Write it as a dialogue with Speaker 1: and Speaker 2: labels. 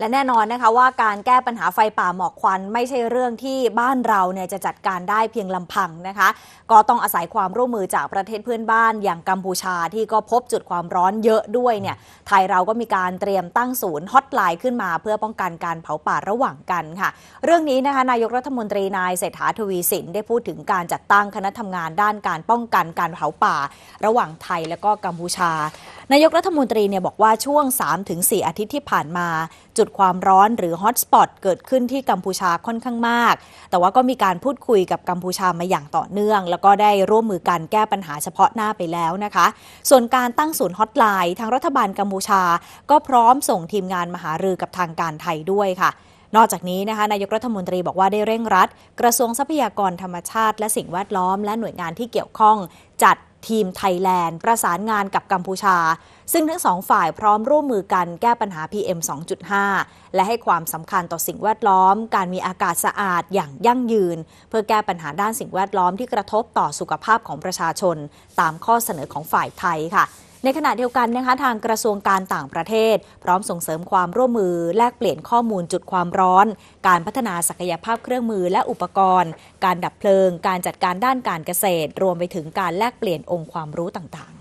Speaker 1: และแน่นอนนะคะว่าการแก้ปัญหาไฟป่าหมอกควัน ไม่ใช่เรื่องที่บ้านเราเนี่ยจะจัดการได้เพียงลำพังนะคะ ก็ต้องอาศัยความร่วมมือจากประเทศเพื่อนบ้านอย่างกัมพูชาที่ก็พบจุดความร้อนเยอะด้วยเนี่ย ไทยเราก็มีการเตรียมตั้งศูนย์ฮอตไลน์ขึ้นมาเพื่อป้องกันการเผาป่าระหว่างกันค่ะ เรื่องนี้นะคะ นายกรัฐมนตรีนายเศรษฐาทวีสินได้พูดถึงการจัดตั้งคณะทำงานด้านการป้องกันการเผาป่า ระหว่างไทยและก็กัมพูชานายกรัฐมนตรีเนี่ยบอกว่าช่วง 3-4 อาทิตย์ที่ผ่านมา จุดความร้อนหรือฮอตสปอตเกิดขึ้นที่กัมพูชาค่อนข้างมาก แต่ว่าก็มีการพูดคุยกับกัมพูชามาอย่างต่อเนื่อง แล้วก็ได้ร่วมมือกันแก้ปัญหาเฉพาะหน้าไปแล้วนะคะ ส่วนการตั้งศูนย์ฮอตไลน์ ทางรัฐบาลกัมพูชาก็พร้อมส่งทีมงานมาหารือกับทางการไทยด้วยค่ะนอกจากนี้นะคะนายกรัฐมนตรีบอกว่าได้เร่งรัด กระทรวงทรัพยากรธรรมชาติ และสิ่งแวดล้อมและหน่วยงานที่เกี่ยวข้อง จัดทีมไทยแลนด์ ประสานงานกับกัมพูชา ซึ่งทั้งสองฝ่ายพร้อมร่วมมือกัน แก้ปัญหา PM 2.5 และให้ความสำคัญต่อสิ่งแวดล้อม การมีอากาศสะอาดอย่างยั่งยืน เพื่อแก้ปัญหาด้านสิ่งแวดล้อมที่กระทบต่อสุขภาพของประชาชน ตามข้อเสนอของฝ่ายไทยค่ะในขณะเดียวกันนะคะทางกระทรวงการต่างประเทศ พร้อมส่งเสริมความร่วมมือแลกเปลี่ยนข้อมูลจุดความร้อน การพัฒนาศักยภาพเครื่องมือและอุปกรณ์ การดับเพลิง การจัดการด้านการเกษตร รวมไปถึงการแลกเปลี่ยนองค์ความรู้ต่างๆ